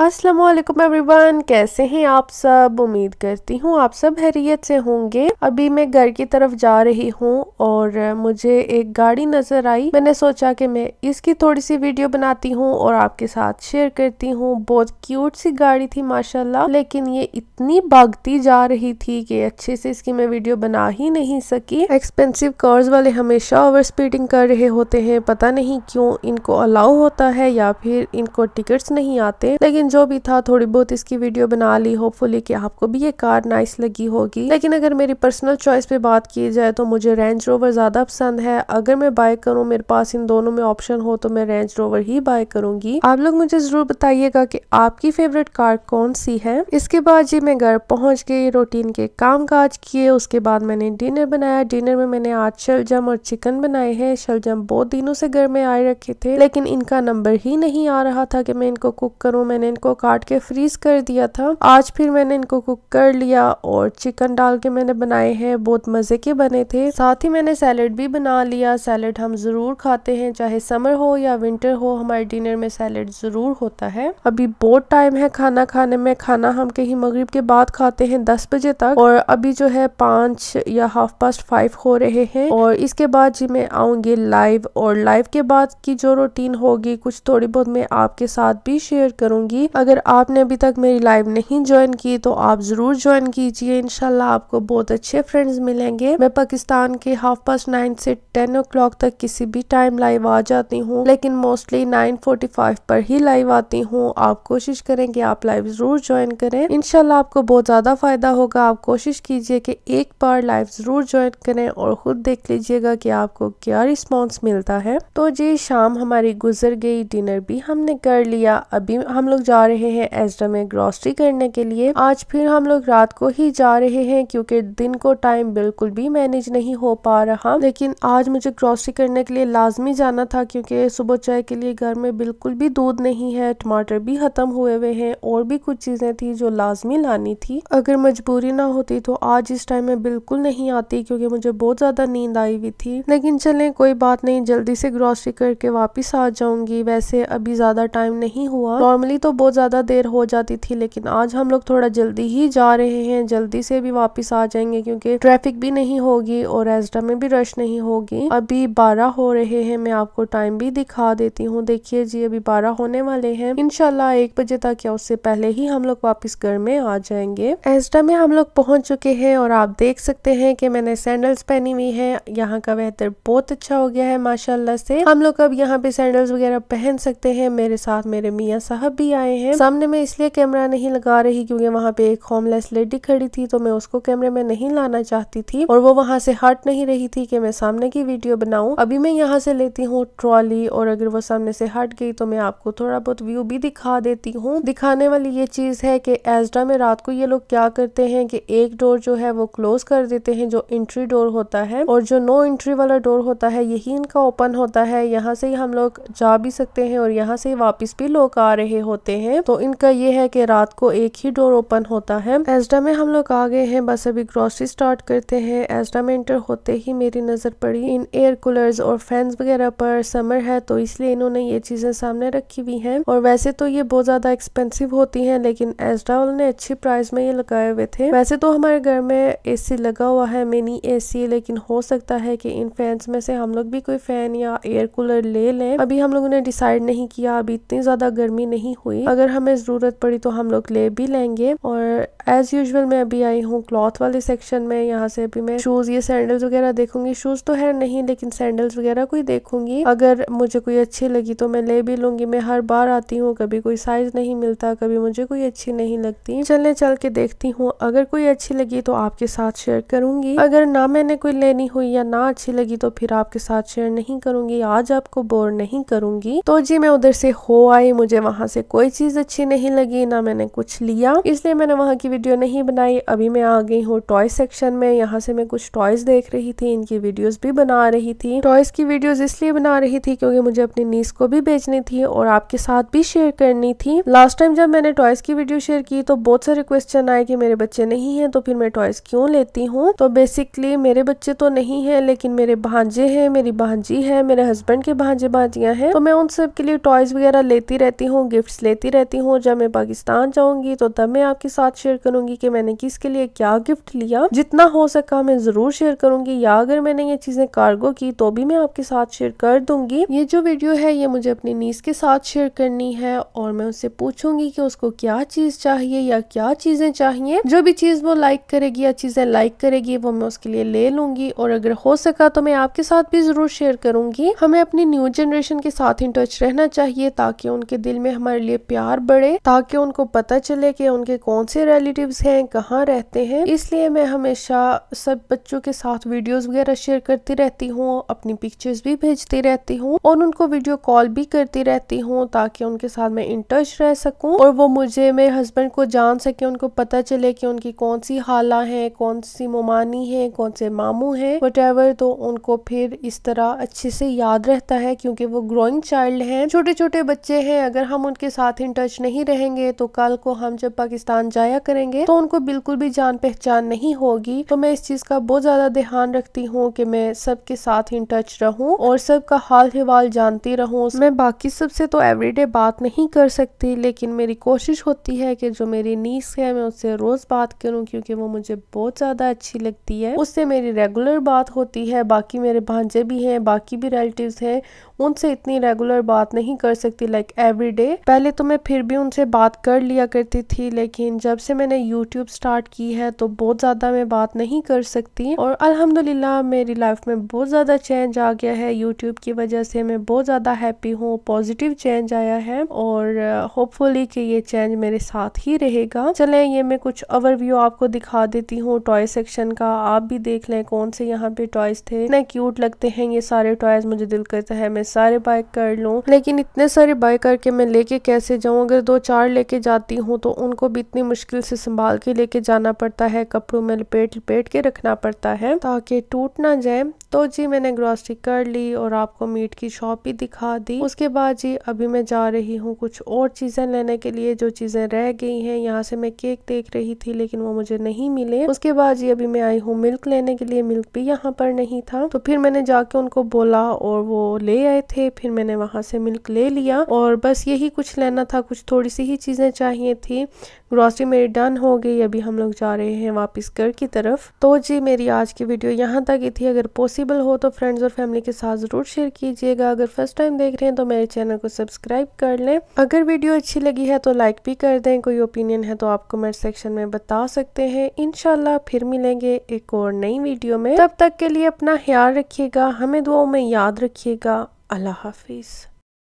Aslam everyone कैसे हैं आप सब उम्मीद करती हूँ आप सब हैरियत से होंगे अभी मैं घर की तरफ जा रही हूँ और मुझे एक गाड़ी नज़र आई मैंने सोचा कि मैं इसकी थोड़ी सी वीडियो बनाती हूँ और आपके साथ शेयर करती हूँ बहुत क्यूट सी गाड़ी थी माशाल्लाह लेकिन ये इतनी भागती जा रही थी कि अच्छे से इसकी मैं वीडियो बना ही नहीं सकी एक्सपेंसिव कार्स वाले हमेशा ओवर स्पीडिंग कर रहे होते हैं पता नहीं क्यों इनको अलाउ होता है या फिर इनको टिकट्स नहीं आते लेकिन जो भी था थोड़ी बहुत इसकी वीडियो बना ली होपफुली कि आपको भी ये कार नाइस लगी होगी लेकिन अगर मेरी पर्सनल चॉइस पे बात की जाए तो मुझे रेंज रोवर ज़्यादा पसंद है अगर मैं बाय करूँ मेरे पास इन दोनों में ऑप्शन हो तो मैं रेंज रोवर ही बाय करूंगी आप लोग मुझे ज़रूर बताइएगा की आपकी फेवरेट कार कौन सी है इसके बाद जी मैं घर पहुंच गई रूटीन के काम काज किए उसके बाद मैंने डिनर बनाया डिनर में मैंने आज शलजम और चिकन बनाए हैं शलजम बहुत दिनों से घर में आए रखे थे लेकिन इनका नंबर ही नहीं आ रहा था कि मैं इनको कुक करूँ मैंने इनको काट के फ्रीज कर दिया था आज फिर मैंने इनको कुक कर लिया और चिकन डाल के मैंने बनाए हैं बहुत मज़े के बने थे साथ ही मैंने सैलड भी बना लिया सैलड हम ज़रूर खाते हैं चाहे समर हो या विंटर हो हमारे डिनर में सैलड ज़रूर होता है अभी बहुत टाइम है खाना खाने में खाना हम कहीं मगरब के बाद खाते हैं दस बजे तक और अभी जो है पाँच या हाफ पास्ट फाइव हो रहे हैं और इसके बाद जी मैं आऊंगी लाइव और लाइव के बाद की जो रूटीन होगी कुछ थोड़ी बहुत मैं आपके साथ भी शेयर करूंगी अगर आपने अभी तक मेरी लाइव नहीं ज्वाइन की तो आप ज़रूर ज्वाइन कीजिए इनशाला आपको बहुत अच्छे फ्रेंड्स मिलेंगे मैं पाकिस्तान के हाफ पास्ट नाइन से टेन ओ तक किसी भी टाइम लाइव आ जाती हूँ लेकिन मोस्टली नाइन फोर्टी फाइव पर ही लाइव आती हूँ आप कोशिश करें कि आप लाइव ज़रूर ज्वाइन करें इनशाला आपको बहुत ज़्यादा फ़ायदा होगा आप कोशिश कीजिए कि एक बार लाइव ज़रूर ज्वाइन करें और ख़ुद देख लीजिएगा कि आपको क्या रिस्पॉन्स मिलता है तो जी शाम हमारी गुजर गई डिनर भी हमने कर लिया अभी हम लोग जा जा रहे हैं एजडा में ग्रॉसरी करने के लिए आज फिर हम लोग रात को ही जा रहे हैं क्योंकि दिन को टाइम बिल्कुल भी मैनेज नहीं हो पा रहा लेकिन आज मुझे ग्रॉसरी करने के लिए लाजमी जाना था क्योंकि सुबह चाय के लिए घर में बिल्कुल भी दूध नहीं है टमाटर भी खत्म हुए हुए हैं और भी कुछ चीजें थी जो लाजमी लानी थी अगर मजबूरी ना होती तो आज इस टाइम में बिल्कुल नहीं आती क्योंकि मुझे बहुत ज्यादा नींद आई हुई थी लेकिन चले कोई बात नहीं जल्दी से ग्रॉसरी करके वापिस आ जाऊंगी वैसे अभी ज्यादा टाइम नहीं हुआ नॉर्मली तो बहुत बहुत ज़्यादा देर हो जाती थी लेकिन आज हम लोग थोड़ा जल्दी ही जा रहे हैं जल्दी से भी वापस आ जाएंगे क्योंकि ट्रैफिक भी नहीं होगी और एजडा में भी रश नहीं होगी अभी बारह हो रहे हैं मैं आपको टाइम भी दिखा देती हूँ देखिए जी अभी बारह होने वाले हैं इनशाला एक बजे तक या उससे पहले ही हम लोग वापिस घर में आ जाएंगे एजडा में हम लोग पहुंच चुके हैं और आप देख सकते हैं कि मैंने सैंडल्स पहनी हुई है यहाँ का वेदर बहुत अच्छा हो गया है माशाल्लाह से हम लोग अब यहाँ पे सैंडल्स वगैरह पहन सकते हैं मेरे साथ मेरे मियाँ साहब भी आए आए हैं सामने में इसलिए कैमरा नहीं लगा रही क्योंकि वहाँ पे एक होमलेस लेडी खड़ी थी तो मैं उसको कैमरे में नहीं लाना चाहती थी और वो वहाँ से हट नहीं रही थी कि मैं सामने की वीडियो बनाऊ अभी मैं यहाँ से लेती हूँ ट्रॉली और अगर वो सामने से हट गई तो मैं आपको थोड़ा बहुत व्यू भी दिखा देती हूँ दिखाने वाली ये चीज है की एजडा में रात को ये लोग क्या करते हैं की एक डोर जो है वो क्लोज कर देते हैं जो एंट्री डोर होता है और जो नो एंट्री वाला डोर होता है यही इनका ओपन होता है यहाँ से ही हम लोग जा भी सकते हैं और यहाँ से वापिस भी लोग आ रहे होते हैं तो इनका ये है कि रात को एक ही डोर ओपन होता है एस्डा में हम लोग आ गए हैं बस अभी ग्रोसरी स्टार्ट करते हैं एस्डा में इंटर होते ही मेरी नजर पड़ी इन एयर कूलर्स और फैंस वगैरह पर समर है तो इसलिए इन्होंने ये चीजें सामने रखी हुई है और वैसे तो ये बहुत ज्यादा एक्सपेंसिव होती है लेकिन एस्डा वालों ने अच्छी प्राइस में ये लगाए हुए थे वैसे तो हमारे घर में ए लगा हुआ है मिनी ए लेकिन हो सकता है की इन फैंस में से हम लोग भी कोई फैन या एयर कूलर ले लें अभी हम लोगों ने डिसाइड नहीं किया अभी इतनी ज्यादा गर्मी नहीं हुई अगर हमें ज़रूरत पड़ी तो हम लोग ले भी लेंगे और एज़ यूजल मैं अभी आई हूँ क्लॉथ वाले सेक्शन में यहाँ से अभी मैं शूज़ ये सैंडल्स वगैरह देखूंगी शूज़ तो है नहीं लेकिन सैंडल्स वगैरह कोई देखूंगी अगर मुझे कोई अच्छी लगी तो मैं ले भी लूंगी मैं हर बार आती हूँ कभी कोई साइज नहीं मिलता कभी मुझे कोई अच्छी नहीं लगती चलने चल के देखती हूँ अगर कोई अच्छी लगी तो आपके साथ शेयर करूंगी अगर ना मैंने कोई लेनी हुई या ना अच्छी लगी तो फिर आपके साथ शेयर नहीं करूंगी आज आपको बोर नहीं करूंगी तो जी मैं उधर से हो आई मुझे वहां से कोई चीज अच्छी नहीं लगी ना मैंने कुछ लिया इसलिए मैंने वहां की वीडियो नहीं बनाई अभी मैं आ गई हूँ टॉय सेक्शन में यहाँ से मैं कुछ टॉयज़ देख रही थी इनकी वीडियोस भी बना रही थी टॉयज़ की वीडियोस इसलिए बना रही थी क्योंकि मुझे अपनी नीस को भी बेचनी थी और आपके साथ भी शेयर करनी थी लास्ट टाइम जब मैंने टॉयज़ की वीडियो शेयर की तो बहुत सारे क्वेश्चन आए कि मेरे बच्चे नहीं है तो फिर मैं टॉयज़ क्यों लेती हूँ तो बेसिकली मेरे बच्चे तो नहीं है लेकिन मेरे भांजे है मेरी भांजी है मेरे हस्बैंड के भांजे भांजियाँ हैं तो मैं उन सब के लिए टॉयज़ वगैरह लेती रहती हूँ गिफ्ट लेती रहती हूँ जब मैं पाकिस्तान जाऊंगी तो तब मैं आपके साथ शेयर करूंगी कि मैंने किसके लिए क्या गिफ्ट लिया जितना हो सका मैं जरूर शेयर करूंगी या अगर मैंने ये चीजें कार्गो की तो भी मैं आपके साथ शेयर कर दूंगी ये जो वीडियो है ये मुझे अपनी नीस के साथ शेयर करनी है और मैं उससे पूछूंगी कि उसको क्या चीज चाहिए या क्या चीजें चाहिए जो भी चीज वो लाइक करेगी या चीजें लाइक करेगी वो मैं उसके लिए ले लूंगी और अगर हो सका तो मैं आपके साथ भी जरूर शेयर करूंगी हमें अपनी न्यू जनरेशन के साथ इन टच रहना चाहिए ताकि उनके दिल में हमारे लिए प्यार बढ़े ताकि उनको पता चले कि उनके कौन से रैली रिलेटिव्स हैं कहाँ रहते हैं इसलिए मैं हमेशा सब बच्चों के साथ वीडियोस वगैरह शेयर करती रहती हूँ अपनी पिक्चर्स भी भेजती रहती हूँ और उनको वीडियो कॉल भी करती रहती हूँ ताकि उनके साथ मैं इन टच रह सकूँ और वो मुझे मेरे हस्बैंड को जान सके उनको पता चले कि उनकी कौन सी हाला है कौन सी मोमानी है कौन से मामू है वट तो उनको फिर इस तरह अच्छे से याद रहता है क्योंकि वो ग्रोइंग चाइल्ड हैं छोटे छोटे बच्चे हैं अगर हम उनके साथ इन टच नहीं रहेंगे तो कल को हम जब पाकिस्तान जाया करें करेंगे तो उनको बिल्कुल भी जान पहचान नहीं होगी तो मैं इस चीज का बहुत ज्यादा ध्यान रखती हूँ कि मैं सबके साथ इन टच रहूँ और सबका हाल हिवाल जानती रहूँ मैं बाकी सबसे तो एवरीडे बात नहीं कर सकती लेकिन मेरी कोशिश होती है कि जो मेरी नीस है मैं उससे रोज बात करूँ क्योंकि वो मुझे बहुत ज्यादा अच्छी लगती है उससे मेरी रेगुलर बात होती है बाकी मेरे भांजे भी हैं बाकी भी रिलेटिव हैं उनसे इतनी रेगुलर बात नहीं कर सकती लाइक एवरी डे पहले तो मैं फिर भी उनसे बात कर लिया करती थी लेकिन जब से मैंने यूट्यूब स्टार्ट की है तो बहुत ज़्यादा मैं बात नहीं कर सकती और अल्हम्दुलिल्लाह मेरी लाइफ में बहुत ज़्यादा चेंज आ गया है यूट्यूब की वजह से मैं बहुत ज़्यादा हैप्पी हूँ पॉजिटिव चेंज आया है और होपफुली uh, कि ये चेंज मेरे साथ ही रहेगा चले ये मैं कुछ ओवरव्यू आपको दिखा देती हूँ टॉय सेक्शन का आप भी देख लें कौन से यहाँ पे टॉयज थे इतने क्यूट लगते हैं ये सारे टॉयज मुझे दिल करता है मैं सारे बाय कर लूँ लेकिन इतने सारे बाय करके मैं लेके कैसे जाऊँ अगर दो चार लेके जाती हूँ तो उनको भी इतनी मुश्किल से संभाल के लेके जाना पड़ता है कपड़ों में लपेट लपेट के रखना पड़ता है ताकि टूट ना जाए तो जी मैंने ग्रॉसरी कर ली और आपको मीट की शॉप भी दिखा दी उसके बाद जी अभी मैं जा रही हूँ कुछ और चीज़ें लेने के लिए जो चीज़ें रह गई हैं यहाँ से मैं केक देख रही थी लेकिन वो मुझे नहीं मिले उसके बाद जी अभी मैं आई हूँ मिल्क लेने के लिए मिल्क भी यहाँ पर नहीं था तो फिर मैंने जाके उनको बोला और वो ले आए गए थे फिर मैंने वहाँ से मिल्क ले लिया और बस यही कुछ लेना था कुछ थोड़ी सी ही चीज़ें चाहिए थी ग्रॉसरी मेरी डन हो गई अभी हम लोग जा रहे हैं वापस घर की तरफ तो जी मेरी आज की वीडियो यहाँ तक ही थी अगर पॉसिबल हो तो फ्रेंड्स और फैमिली के साथ ज़रूर शेयर कीजिएगा अगर फर्स्ट टाइम देख रहे हैं तो मेरे चैनल को सब्सक्राइब कर लें अगर वीडियो अच्छी लगी है तो लाइक भी कर दें कोई ओपिनियन है तो आप कमेंट सेक्शन में बता सकते हैं इनशाला फिर मिलेंगे एक और नई वीडियो में तब तक के लिए अपना ख्याल रखिएगा हमें दुआओं में याद रखिएगा अल्लाह हाफिज़